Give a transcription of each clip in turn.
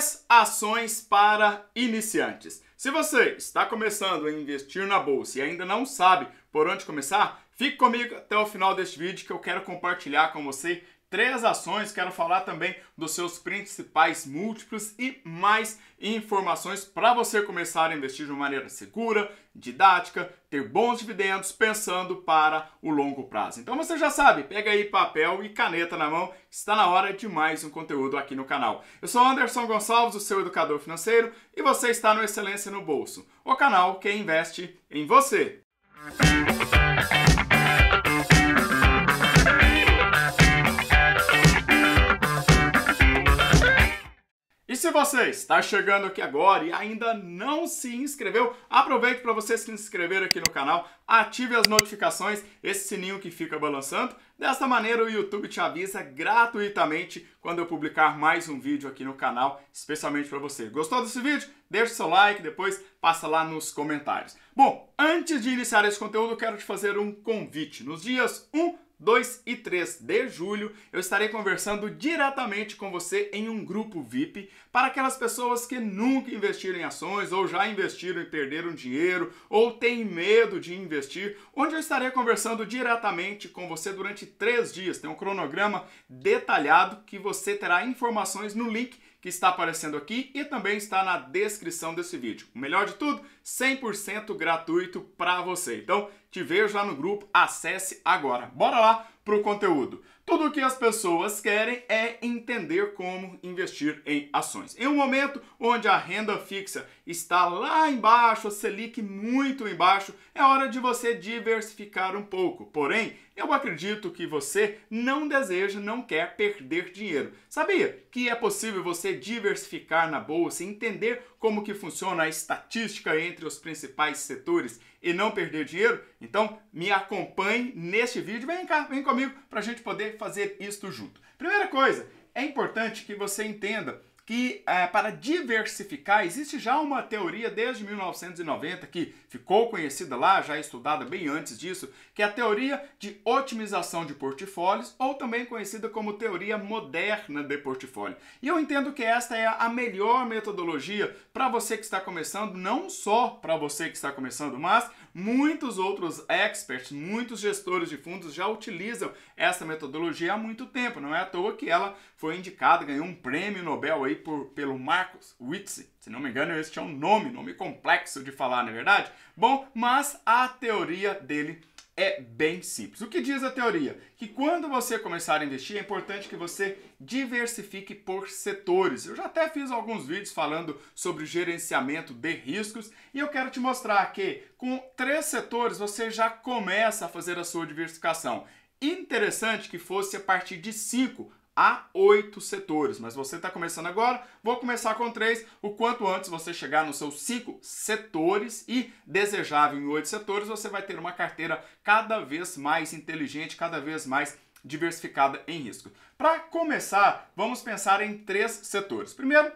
10 ações para iniciantes. Se você está começando a investir na bolsa e ainda não sabe por onde começar, fique comigo até o final deste vídeo que eu quero compartilhar com você três ações. Quero falar também dos seus principais múltiplos e mais informações para você começar a investir de uma maneira segura, didática, ter bons dividendos pensando para o longo prazo. Então você já sabe, pega aí papel e caneta na mão, está na hora de mais um conteúdo aqui no canal. Eu sou Anderson Gonçalves, o seu educador financeiro, e você está no Excelência no Bolso, o canal que investe em você. você está chegando aqui agora e ainda não se inscreveu, aproveite para vocês se inscrever aqui no canal, ative as notificações, esse sininho que fica balançando. Desta maneira, o YouTube te avisa gratuitamente quando eu publicar mais um vídeo aqui no canal, especialmente para você. Gostou desse vídeo? Deixe seu like, depois passa lá nos comentários. Bom, antes de iniciar esse conteúdo, quero te fazer um convite. Nos dias 1 2 e 3 de julho, eu estarei conversando diretamente com você em um grupo VIP para aquelas pessoas que nunca investiram em ações ou já investiram e perderam dinheiro ou têm medo de investir, onde eu estarei conversando diretamente com você durante três dias. Tem um cronograma detalhado que você terá informações no link que está aparecendo aqui e também está na descrição desse vídeo. O melhor de tudo, 100% gratuito para você. Então, te vejo lá no grupo, acesse agora. Bora lá para o conteúdo. Tudo o que as pessoas querem é entender como investir em ações. Em um momento onde a renda fixa está lá embaixo, a Selic muito embaixo, é hora de você diversificar um pouco. Porém, eu acredito que você não deseja, não quer perder dinheiro. Sabia que é possível você diversificar na bolsa, entender como que funciona a estatística entre os principais setores e não perder dinheiro? Então, me acompanhe neste vídeo, vem cá, vem comigo para a gente poder fazer isto junto. Primeira coisa, é importante que você entenda que é, para diversificar, existe já uma teoria desde 1990 que ficou conhecida lá, já estudada bem antes disso, que é a teoria de otimização de portfólios, ou também conhecida como teoria moderna de portfólio. E eu entendo que esta é a melhor metodologia para você que está começando, não só para você que está começando, mas Muitos outros experts, muitos gestores de fundos já utilizam essa metodologia há muito tempo. Não é à toa que ela foi indicada, ganhou um prêmio Nobel aí por, pelo Marcos Whitsey. Se não me engano, este é um nome, nome complexo de falar, na é verdade? Bom, mas a teoria dele é bem simples. O que diz a teoria? Que quando você começar a investir, é importante que você diversifique por setores. Eu já até fiz alguns vídeos falando sobre gerenciamento de riscos e eu quero te mostrar que com três setores você já começa a fazer a sua diversificação. Interessante que fosse a partir de cinco a oito setores. Mas você está começando agora, vou começar com três. O quanto antes você chegar nos seus cinco setores e desejável em oito setores, você vai ter uma carteira cada vez mais inteligente, cada vez mais diversificada em risco. Para começar, vamos pensar em três setores. Primeiro,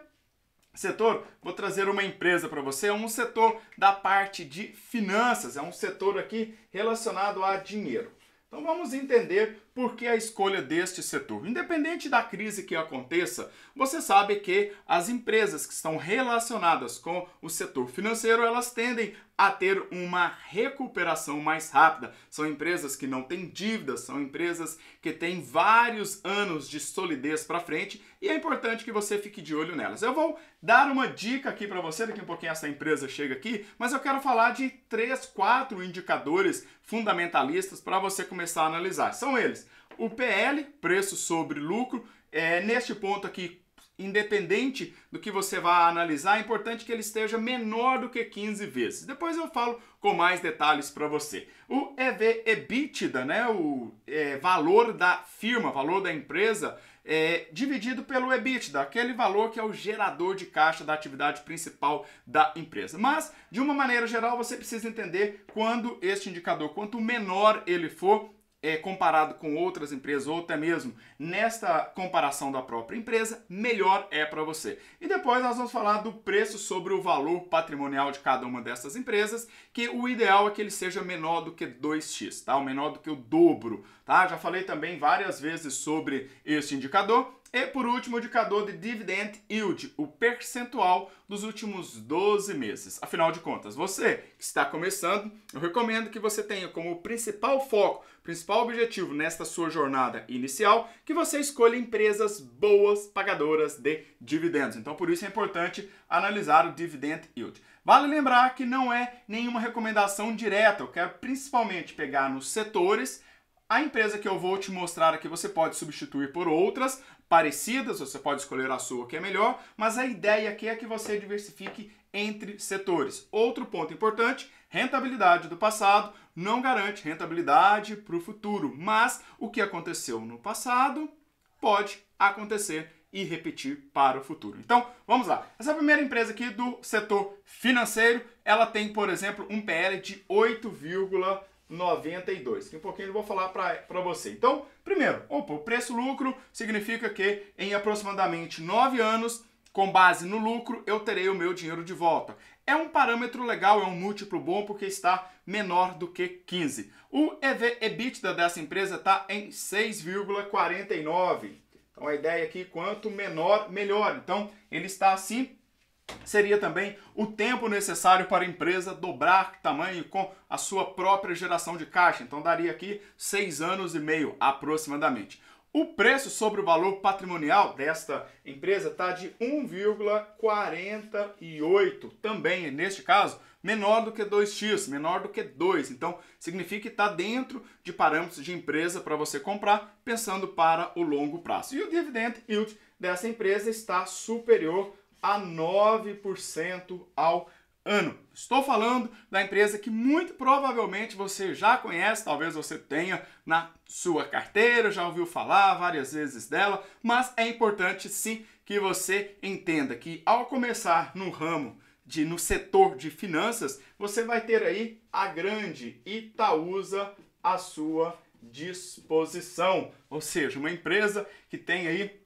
setor, vou trazer uma empresa para você, é um setor da parte de finanças, é um setor aqui relacionado a dinheiro. Então vamos entender por que a escolha deste setor? Independente da crise que aconteça, você sabe que as empresas que estão relacionadas com o setor financeiro, elas tendem a ter uma recuperação mais rápida. São empresas que não têm dívidas, são empresas que têm vários anos de solidez para frente e é importante que você fique de olho nelas. Eu vou dar uma dica aqui para você, daqui a um pouquinho essa empresa chega aqui, mas eu quero falar de três, quatro indicadores fundamentalistas para você começar a analisar. São eles: o PL, preço sobre lucro, é, neste ponto aqui, independente do que você vá analisar, é importante que ele esteja menor do que 15 vezes. Depois eu falo com mais detalhes para você. O EV EBITDA, né, o é, valor da firma, valor da empresa, é, dividido pelo EBITDA, aquele valor que é o gerador de caixa da atividade principal da empresa. Mas, de uma maneira geral, você precisa entender quando este indicador, quanto menor ele for, é, comparado com outras empresas, ou até mesmo nesta comparação da própria empresa, melhor é para você. E depois nós vamos falar do preço sobre o valor patrimonial de cada uma dessas empresas, que o ideal é que ele seja menor do que 2x, tá? O menor do que o dobro, tá? Já falei também várias vezes sobre este indicador e por último, o indicador de dividend yield, o percentual dos últimos 12 meses. Afinal de contas, você que está começando, eu recomendo que você tenha como principal foco, principal objetivo nesta sua jornada inicial, que você escolha empresas boas pagadoras de dividendos. Então, por isso é importante analisar o dividend yield. Vale lembrar que não é nenhuma recomendação direta, eu quero principalmente pegar nos setores a empresa que eu vou te mostrar aqui você pode substituir por outras, parecidas, você pode escolher a sua que é melhor, mas a ideia aqui é que você diversifique entre setores. Outro ponto importante: rentabilidade do passado não garante rentabilidade para o futuro, mas o que aconteceu no passado pode acontecer e repetir para o futuro. Então, vamos lá. Essa primeira empresa aqui do setor financeiro, ela tem, por exemplo, um PL de 8, 92. Daqui a pouquinho eu vou falar para você. Então, primeiro, opa, o preço-lucro significa que em aproximadamente 9 anos, com base no lucro, eu terei o meu dinheiro de volta. É um parâmetro legal, é um múltiplo bom porque está menor do que 15. O EV/EBITDA dessa empresa está em 6,49. Então a ideia aqui é quanto menor melhor. Então ele está assim seria também o tempo necessário para a empresa dobrar tamanho com a sua própria geração de caixa. Então daria aqui seis anos e meio aproximadamente. O preço sobre o valor patrimonial desta empresa está de 1,48, também neste caso menor do que 2x, menor do que 2. Então significa que está dentro de parâmetros de empresa para você comprar, pensando para o longo prazo. E o dividend yield dessa empresa está superior a 9% ao ano. Estou falando da empresa que muito provavelmente você já conhece, talvez você tenha na sua carteira, já ouviu falar várias vezes dela, mas é importante sim que você entenda que ao começar no ramo de no setor de finanças, você vai ter aí a grande Itaúsa à sua disposição, ou seja, uma empresa que tem aí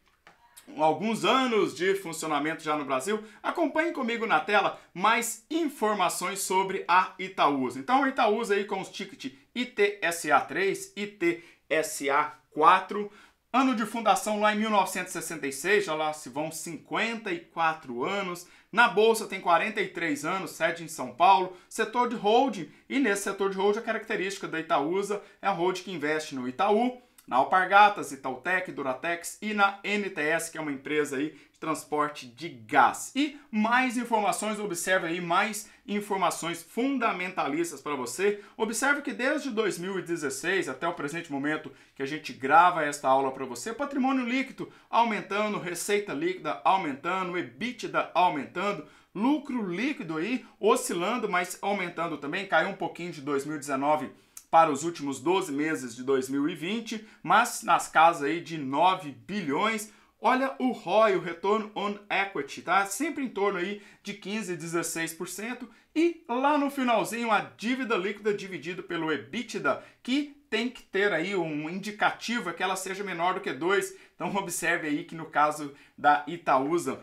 alguns anos de funcionamento já no Brasil, acompanhe comigo na tela mais informações sobre a Itaúsa. Então, a Itaúsa aí com os tickets ITSA3, ITSA4, ano de fundação lá em 1966, já lá se vão 54 anos. Na bolsa tem 43 anos, sede em São Paulo, setor de holding, e nesse setor de holding a característica da Itaúsa é a holding que investe no Itaú, na Alpargatas, Itautec, Duratex e na NTS, que é uma empresa aí de transporte de gás. E mais informações, observe aí mais informações fundamentalistas para você. Observe que desde 2016 até o presente momento que a gente grava esta aula para você, patrimônio líquido aumentando, receita líquida aumentando, EBITDA aumentando, lucro líquido aí oscilando, mas aumentando também, caiu um pouquinho de 2019 para os últimos 12 meses de 2020, mas nas casas aí de 9 bilhões. Olha o ROI, o retorno on equity, tá? Sempre em torno aí de 15 16% e lá no finalzinho a dívida líquida dividido pelo EBITDA, que tem que ter aí um indicativo é que ela seja menor do que 2. Então observe aí que no caso da Itaúsa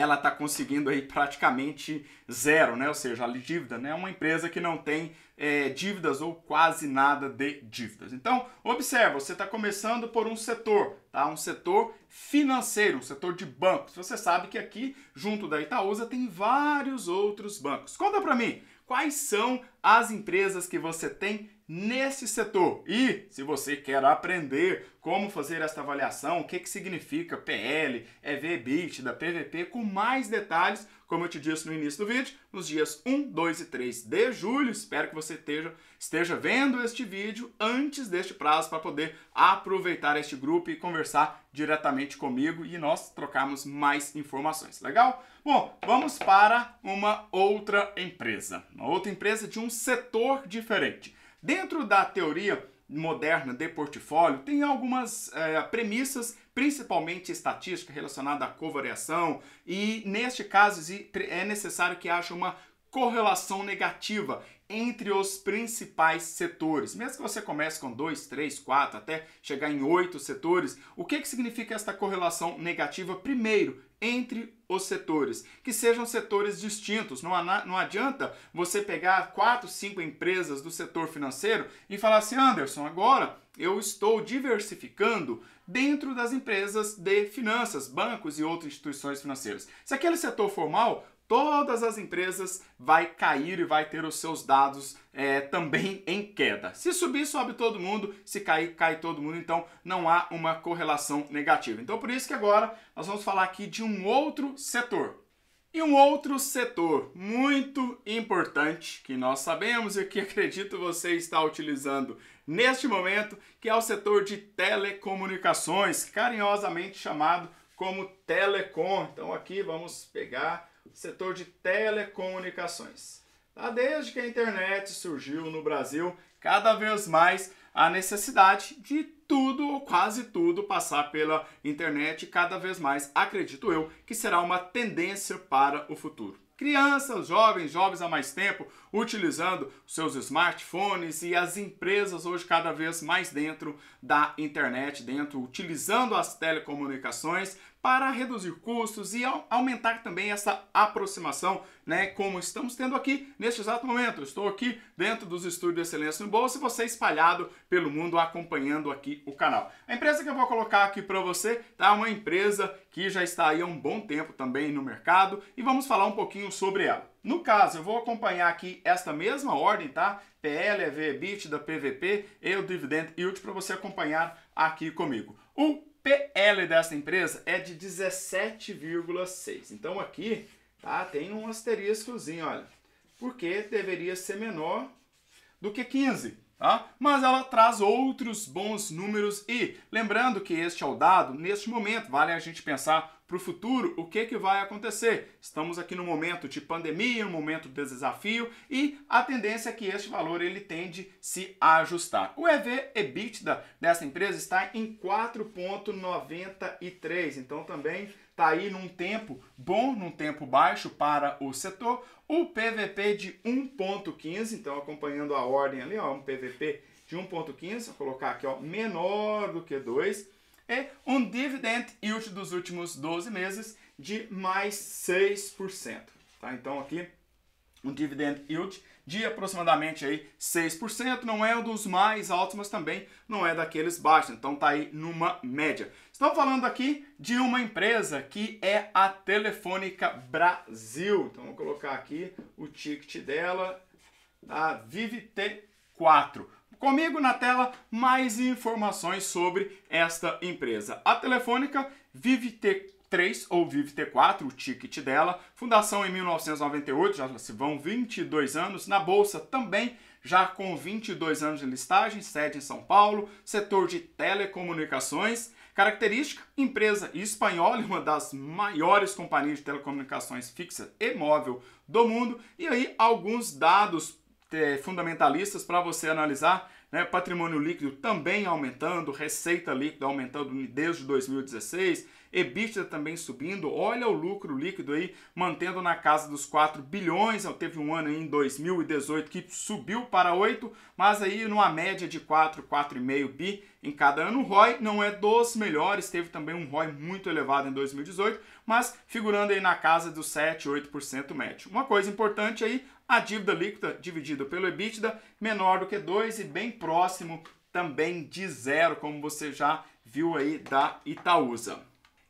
ela está conseguindo aí praticamente zero, né? Ou seja, a dívida, né? É uma empresa que não tem é, dívidas ou quase nada de dívidas. Então, observa, você está começando por um setor, tá? Um setor financeiro, um setor de bancos. Você sabe que aqui, junto da Itaúsa, tem vários outros bancos. Conta para mim, quais são as empresas que você tem nesse setor. E se você quer aprender como fazer esta avaliação, o que, que significa PL, EVBIT da PVP, com mais detalhes, como eu te disse no início do vídeo, nos dias 1, 2 e 3 de julho. Espero que você esteja, esteja vendo este vídeo antes deste prazo para poder aproveitar este grupo e conversar diretamente comigo e nós trocarmos mais informações. Legal? Bom, vamos para uma outra empresa. Uma outra empresa de um setor diferente. Dentro da teoria moderna de portfólio tem algumas é, premissas, principalmente estatística, relacionada à covariação, e neste caso é necessário que haja uma correlação negativa entre os principais setores. Mesmo que você comece com dois, três, quatro, até chegar em oito setores, o que, que significa esta correlação negativa? Primeiro, entre os setores, que sejam setores distintos. Não, não adianta você pegar quatro, cinco empresas do setor financeiro e falar assim, Anderson, agora eu estou diversificando dentro das empresas de finanças, bancos e outras instituições financeiras. Se aquele setor formal, todas as empresas vai cair e vai ter os seus dados é, também em queda. Se subir, sobe todo mundo, se cair, cai todo mundo, então não há uma correlação negativa. Então por isso que agora nós vamos falar aqui de um outro setor. E um outro setor muito importante que nós sabemos e que acredito você está utilizando neste momento, que é o setor de telecomunicações, carinhosamente chamado como telecom. Então aqui vamos pegar setor de telecomunicações. Tá, desde que a internet surgiu no Brasil, cada vez mais a necessidade de tudo ou quase tudo passar pela internet, cada vez mais, acredito eu, que será uma tendência para o futuro. Crianças, jovens, jovens há mais tempo, utilizando seus smartphones e as empresas hoje cada vez mais dentro da internet, dentro utilizando as telecomunicações para reduzir custos e aumentar também essa aproximação, né, como estamos tendo aqui neste exato momento. Eu estou aqui dentro dos estúdios de Excelência no Bolsa e você espalhado pelo mundo acompanhando aqui o canal. A empresa que eu vou colocar aqui para você tá uma empresa que já está aí há um bom tempo também no mercado e vamos falar um pouquinho sobre ela. No caso, eu vou acompanhar aqui esta mesma ordem, tá? PL, BIT da PVP e o Dividend Yield para você acompanhar aqui comigo. O PL dessa empresa é de 17,6. Então aqui tá, tem um asteriscozinho, olha. Porque deveria ser menor do que 15. Tá? Mas ela traz outros bons números e, lembrando que este é o dado, neste momento, vale a gente pensar para o futuro o que, que vai acontecer. Estamos aqui no momento de pandemia, um momento de desafio e a tendência é que este valor ele tende a se ajustar. O EV EBITDA dessa empresa está em 4,93, então também está aí num tempo bom, num tempo baixo para o setor. O PVP de 1.15, então acompanhando a ordem ali, ó, um PVP de 1.15, vou colocar aqui, ó, menor do que 2, e um dividend yield dos últimos 12 meses de mais 6%, tá? Então aqui um dividend yield de aproximadamente aí 6%, não é um dos mais altos, mas também não é daqueles baixos, então está aí numa média. Estamos falando aqui de uma empresa que é a Telefônica Brasil. Então vou colocar aqui o ticket dela, a tá? Vive T4. Comigo na tela mais informações sobre esta empresa. A Telefônica Vive T4 3 ou Vive T4, o ticket dela. Fundação em 1998, já se vão 22 anos. Na bolsa também, já com 22 anos de listagem, sede em São Paulo, setor de telecomunicações. Característica: empresa espanhola, uma das maiores companhias de telecomunicações fixa e móvel do mundo. E aí, alguns dados é, fundamentalistas para você analisar. Né? Patrimônio líquido também aumentando, receita líquida aumentando desde 2016 EBITDA também subindo, olha o lucro líquido aí mantendo na casa dos 4 bilhões, então, teve um ano em 2018 que subiu para 8, mas aí numa média de 4, 4,5 bi em cada ano. O ROI não é dos melhores, teve também um ROI muito elevado em 2018, mas figurando aí na casa dos 7, 8% médio. Uma coisa importante aí, a dívida líquida dividida pelo EBITDA menor do que 2 e bem próximo também de zero, como você já viu aí da Itaúsa.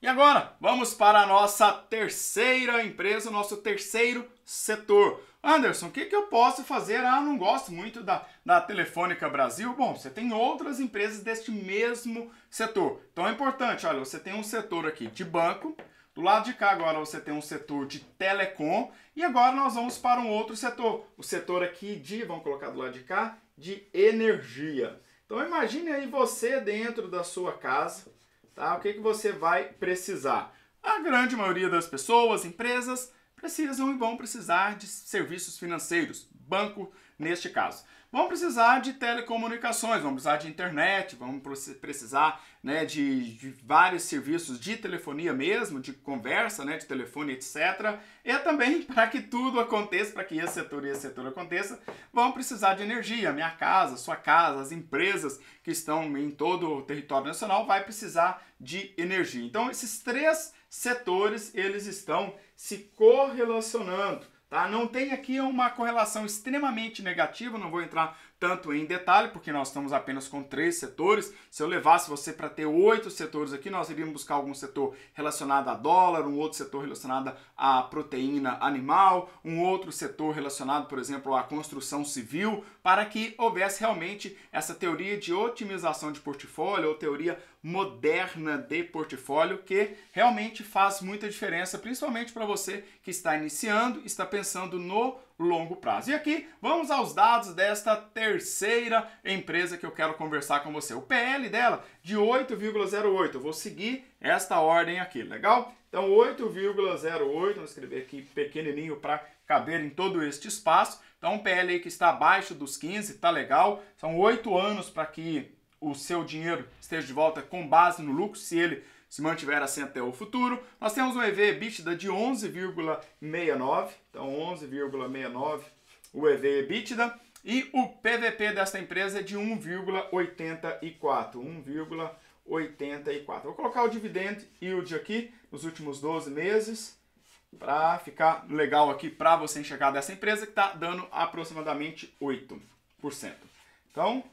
E agora, vamos para a nossa terceira empresa, nosso terceiro setor. Anderson, o que, que eu posso fazer? Ah, não gosto muito da, da Telefônica Brasil. Bom, você tem outras empresas deste mesmo setor. Então é importante, olha, você tem um setor aqui de banco, do lado de cá agora você tem um setor de telecom, e agora nós vamos para um outro setor, o setor aqui de, vamos colocar do lado de cá, de energia. Então imagine aí você dentro da sua casa, Tá? O que, que você vai precisar? A grande maioria das pessoas, empresas, precisam e vão precisar de serviços financeiros, banco neste caso vão precisar de telecomunicações, vão precisar de internet, vão precisar né, de, de, vários serviços de telefonia mesmo, de conversa, né, de telefone, etc. E também, para que tudo aconteça, para que esse setor e esse setor aconteça, vão precisar de energia. Minha casa, sua casa, as empresas que estão em todo o território nacional vai precisar de energia. Então, esses três setores, eles estão se correlacionando Tá? Não tem aqui uma correlação extremamente negativa, não vou entrar tanto em detalhe, porque nós estamos apenas com três setores. Se eu levasse você para ter oito setores aqui, nós iríamos buscar algum setor relacionado a dólar, um outro setor relacionado à proteína animal, um outro setor relacionado, por exemplo, à construção civil, para que houvesse realmente essa teoria de otimização de portfólio ou teoria moderna de portfólio que realmente faz muita diferença, principalmente para você que está iniciando, está pensando no longo prazo. E aqui vamos aos dados desta terceira empresa que eu quero conversar com você. O PL dela de 8,08. Eu vou seguir esta ordem aqui, legal? Então 8,08, vou escrever aqui pequenininho para caber em todo este espaço. Então, um PL aí que está abaixo dos 15, tá legal. São oito anos para que o seu dinheiro esteja de volta com base no lucro, se ele se mantiver assim até o futuro. Nós temos um EV EBITDA de 11,69, então 11,69 o EV EBITDA. E o PVP desta empresa é de 1,84. 1,84. Vou colocar o dividendo yield aqui nos últimos 12 meses para ficar legal aqui para você enxergar dessa empresa que está dando aproximadamente 8%. Então,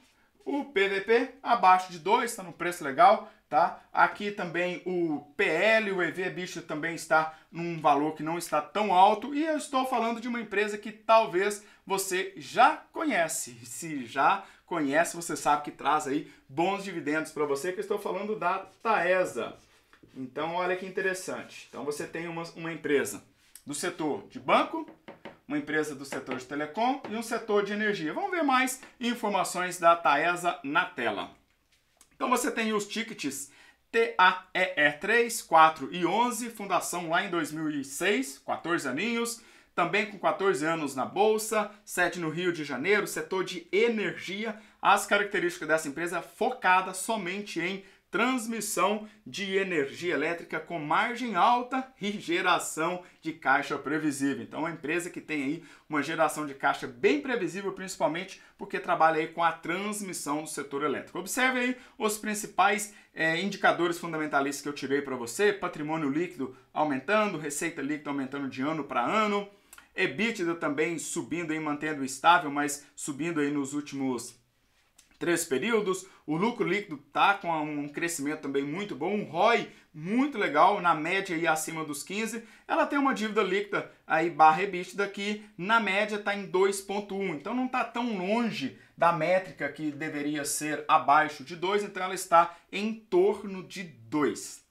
o PVP abaixo de 2, está no preço legal, tá? Aqui também o PL, o EV bicho também está num valor que não está tão alto e eu estou falando de uma empresa que talvez você já conhece. Se já conhece, você sabe que traz aí bons dividendos para você, que eu estou falando da Taesa. Então, olha que interessante. Então, você tem uma, uma empresa do setor de banco, uma empresa do setor de telecom e um setor de energia. Vamos ver mais informações da Taesa na tela. Então, você tem os tickets TAEE 3, 4 e 11, fundação lá em 2006, 14 aninhos, também com 14 anos na Bolsa, sede no Rio de Janeiro, setor de energia. As características dessa empresa é focada somente em transmissão de energia elétrica com margem alta e geração de caixa previsível. Então, uma empresa que tem aí uma geração de caixa bem previsível, principalmente porque trabalha aí com a transmissão do setor elétrico. Observe aí os principais é, indicadores fundamentalistas que eu tirei para você: patrimônio líquido aumentando, receita líquida aumentando de ano para ano, EBITDA também subindo e mantendo estável, mas subindo aí nos últimos três períodos. O lucro líquido tá com um crescimento também muito bom, um ROI muito legal, na média e acima dos 15. Ela tem uma dívida líquida aí barra EBITDA que na média está em 2.1. Então não está tão longe da métrica que deveria ser abaixo de 2, então ela está em torno de 2,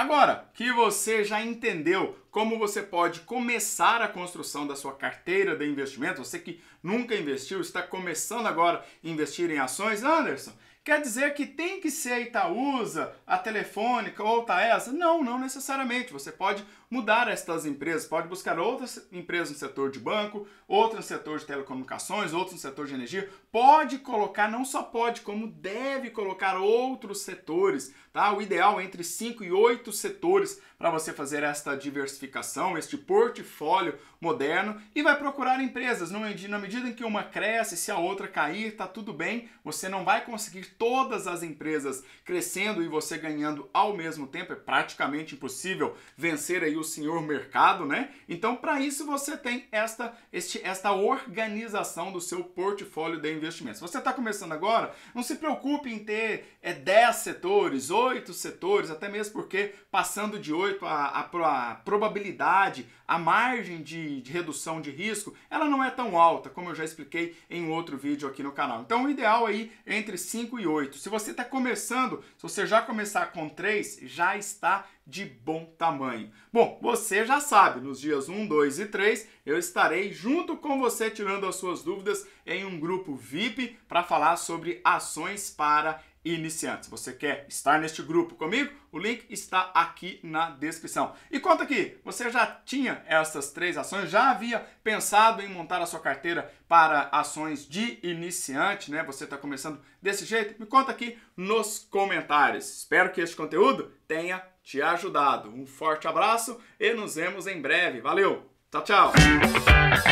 Agora que você já entendeu como você pode começar a construção da sua carteira de investimento, você que nunca investiu, está começando agora a investir em ações, Anderson, quer dizer que tem que ser a Itaúsa, a Telefônica ou a Taesa? Não, não necessariamente. Você pode mudar estas empresas, pode buscar outras empresas no setor de banco, outras no setor de telecomunicações, outras no setor de energia. Pode colocar, não só pode, como deve colocar outros setores, tá? O ideal é entre 5 e 8 setores para você fazer esta diversificação, este portfólio moderno e vai procurar empresas. Na medida em que uma cresce, se a outra cair, tá tudo bem, você não vai conseguir todas as empresas crescendo e você ganhando ao mesmo tempo, é praticamente impossível vencer aí o senhor mercado, né? Então, para isso você tem esta, este, esta organização do seu portfólio de investimentos. Se você está começando agora, não se preocupe em ter é, 10 setores, 8 setores, até mesmo porque passando de 8 a, a, a probabilidade, a margem de, de redução de risco, ela não é tão alta, como eu já expliquei em outro vídeo aqui no canal. Então, o ideal aí é entre 5 e 8. Se você está começando, se você já começar com 3, já está de bom tamanho. Bom, você já sabe, nos dias 1, 2 e 3 eu estarei junto com você tirando as suas dúvidas em um grupo VIP para falar sobre ações para iniciantes. Você quer estar neste grupo comigo? O link está aqui na descrição. E conta aqui, você já tinha essas três ações? Já havia pensado em montar a sua carteira para ações de iniciante, né? Você está começando desse jeito? Me conta aqui nos comentários. Espero que este conteúdo tenha te ajudado. Um forte abraço e nos vemos em breve. Valeu! Tchau, tchau!